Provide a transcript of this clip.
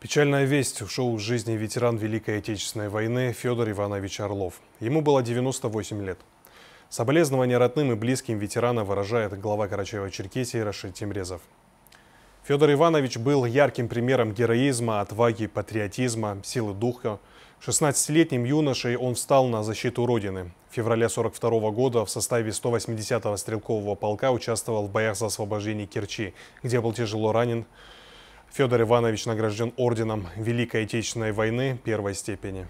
Печальная весть ушел из жизни ветеран Великой Отечественной войны Федор Иванович Орлов. Ему было 98 лет. Соболезнования родным и близким ветерана выражает глава Карачаева-Черкесии Рашид Тимрезов. Федор Иванович был ярким примером героизма, отваги, патриотизма, силы духа. 16-летним юношей он встал на защиту Родины. В феврале 1942 года в составе 180-го стрелкового полка участвовал в боях за освобождение Керчи, где был тяжело ранен. Федор Иванович награжден орденом Великой Отечественной войны первой степени.